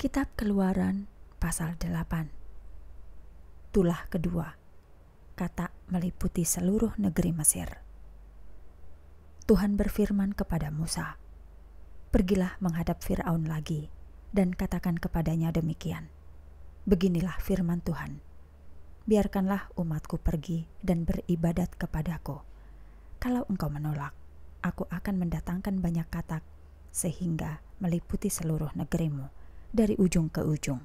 Kitab Keluaran pasal 8 Tulah kedua kata meliputi seluruh negeri Mesir Tuhan berfirman kepada Musa Pergilah menghadap Fir'aun lagi dan katakan kepadanya demikian Beginilah firman Tuhan Biarkanlah umatku pergi dan beribadat kepadaku Kalau engkau menolak aku akan mendatangkan banyak katak sehingga meliputi seluruh negerimu dari ujung ke ujung.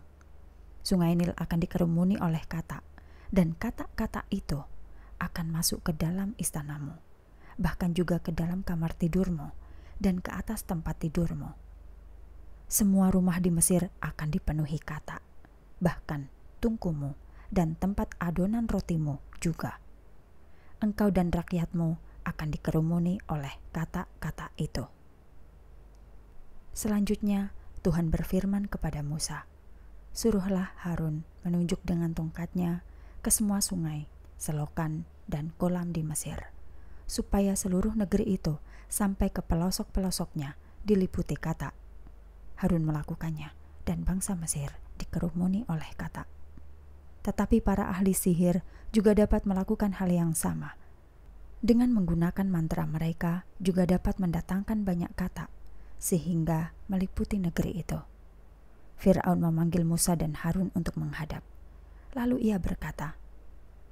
Sungai Nil akan dikerumuni oleh kata, dan kata-kata itu akan masuk ke dalam istanamu, bahkan juga ke dalam kamar tidurmu dan ke atas tempat tidurmu. Semua rumah di Mesir akan dipenuhi kata, bahkan tungkumu dan tempat adonan rotimu juga. Engkau dan rakyatmu akan dikerumuni oleh kata-kata itu. Selanjutnya, Tuhan berfirman kepada Musa, Suruhlah Harun menunjuk dengan tongkatnya ke semua sungai, selokan, dan kolam di Mesir, supaya seluruh negeri itu sampai ke pelosok-pelosoknya diliputi kata. Harun melakukannya, dan bangsa Mesir dikerumuni oleh kata. Tetapi para ahli sihir juga dapat melakukan hal yang sama – dengan menggunakan mantra mereka juga dapat mendatangkan banyak kata sehingga meliputi negeri itu. Firaun memanggil Musa dan Harun untuk menghadap. Lalu ia berkata,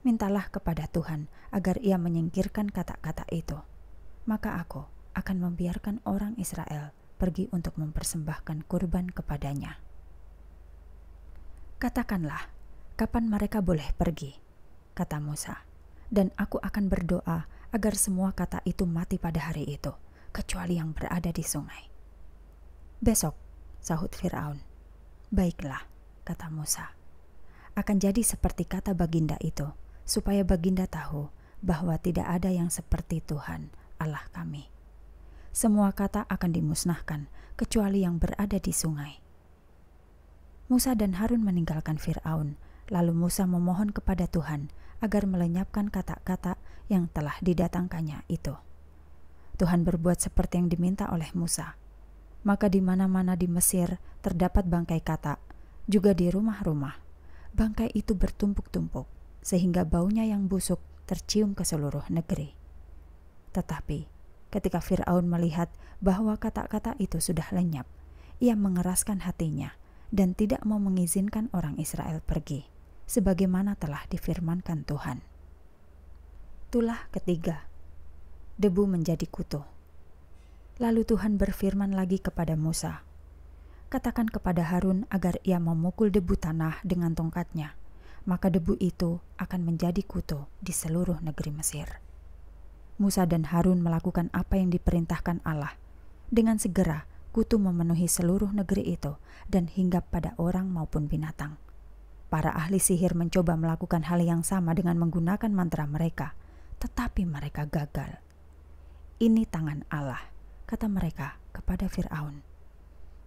"Mintalah kepada Tuhan agar ia menyingkirkan kata-kata itu, maka aku akan membiarkan orang Israel pergi untuk mempersembahkan kurban kepadanya." Katakanlah, kapan mereka boleh pergi?" kata Musa. "Dan aku akan berdoa agar semua kata itu mati pada hari itu, kecuali yang berada di sungai." Besok, sahut Firaun. Baiklah, kata Musa. Akan jadi seperti kata Baginda itu, supaya Baginda tahu bahwa tidak ada yang seperti Tuhan Allah kami. Semua kata akan dimusnahkan, kecuali yang berada di sungai. Musa dan Harun meninggalkan Firaun, lalu Musa memohon kepada Tuhan agar melenyapkan kata-kata yang telah didatangkannya itu. Tuhan berbuat seperti yang diminta oleh Musa maka di mana-mana di Mesir terdapat bangkai kata, juga di rumah-rumah. Bangkai itu bertumpuk-tumpuk, sehingga baunya yang busuk tercium ke seluruh negeri. Tetapi, ketika Firaun melihat bahwa kata-kata itu sudah lenyap, ia mengeraskan hatinya dan tidak mau mengizinkan orang Israel pergi, sebagaimana telah difirmankan Tuhan. Tulah ketiga, debu menjadi kutu. Lalu Tuhan berfirman lagi kepada Musa, "Katakan kepada Harun agar ia memukul debu tanah dengan tongkatnya, maka debu itu akan menjadi kutu di seluruh negeri Mesir." Musa dan Harun melakukan apa yang diperintahkan Allah. Dengan segera, kutu memenuhi seluruh negeri itu dan hinggap pada orang maupun binatang. Para ahli sihir mencoba melakukan hal yang sama dengan menggunakan mantra mereka, tetapi mereka gagal. Ini tangan Allah kata mereka kepada Firaun.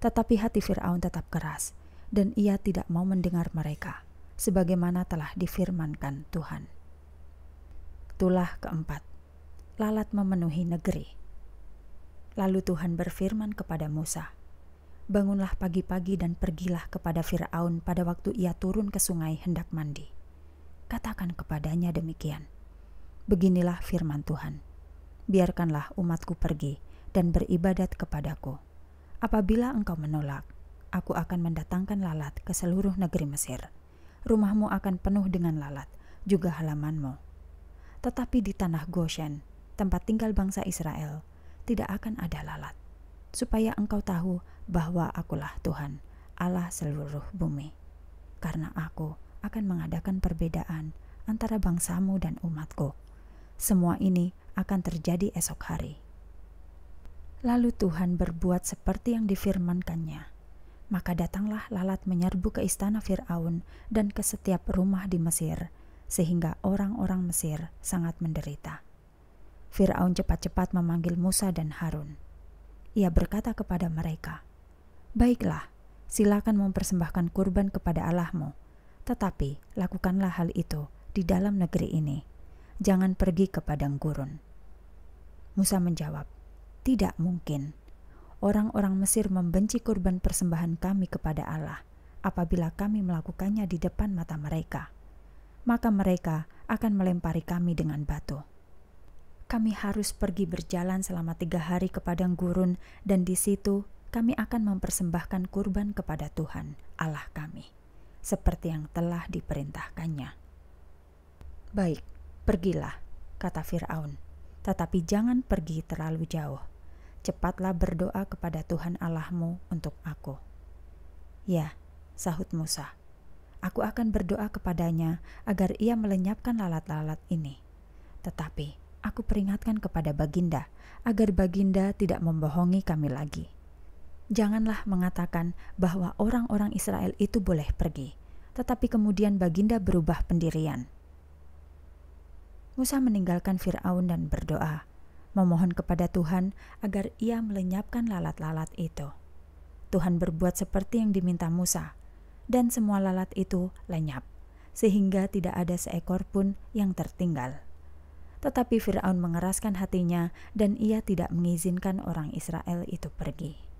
Tetapi hati Firaun tetap keras, dan ia tidak mau mendengar mereka, sebagaimana telah difirmankan Tuhan. Tulah keempat, lalat memenuhi negeri. Lalu Tuhan berfirman kepada Musa, "Bangunlah pagi-pagi dan pergilah kepada Firaun pada waktu ia turun ke sungai hendak mandi. Katakan kepadanya demikian: Beginilah firman Tuhan: Biarkanlah umatku pergi, dan beribadat kepadaku. Apabila engkau menolak, aku akan mendatangkan lalat ke seluruh negeri Mesir. Rumahmu akan penuh dengan lalat, juga halamanmu. Tetapi di tanah Goshen, tempat tinggal bangsa Israel, tidak akan ada lalat, supaya engkau tahu bahwa akulah Tuhan, Allah seluruh bumi. Karena aku akan mengadakan perbedaan antara bangsamu dan umatku. Semua ini akan terjadi esok hari. Lalu Tuhan berbuat seperti yang difirmankannya. Maka datanglah lalat menyerbu ke istana Firaun dan ke setiap rumah di Mesir, sehingga orang-orang Mesir sangat menderita. Firaun cepat-cepat memanggil Musa dan Harun. Ia berkata kepada mereka, "Baiklah, silakan mempersembahkan kurban kepada Allahmu, tetapi lakukanlah hal itu di dalam negeri ini. Jangan pergi ke padang gurun." Musa menjawab, tidak mungkin. Orang-orang Mesir membenci kurban persembahan kami kepada Allah apabila kami melakukannya di depan mata mereka. Maka mereka akan melempari kami dengan batu. Kami harus pergi berjalan selama tiga hari ke padang gurun dan di situ kami akan mempersembahkan kurban kepada Tuhan, Allah kami, seperti yang telah diperintahkannya. Baik, pergilah, kata Fir'aun, tetapi jangan pergi terlalu jauh cepatlah berdoa kepada Tuhan Allahmu untuk aku. Ya, sahut Musa, aku akan berdoa kepadanya agar ia melenyapkan lalat-lalat ini. Tetapi aku peringatkan kepada Baginda agar Baginda tidak membohongi kami lagi. Janganlah mengatakan bahwa orang-orang Israel itu boleh pergi, tetapi kemudian Baginda berubah pendirian. Musa meninggalkan Firaun dan berdoa memohon kepada Tuhan agar ia melenyapkan lalat-lalat itu. Tuhan berbuat seperti yang diminta Musa, dan semua lalat itu lenyap, sehingga tidak ada seekor pun yang tertinggal. Tetapi Firaun mengeraskan hatinya, dan ia tidak mengizinkan orang Israel itu pergi.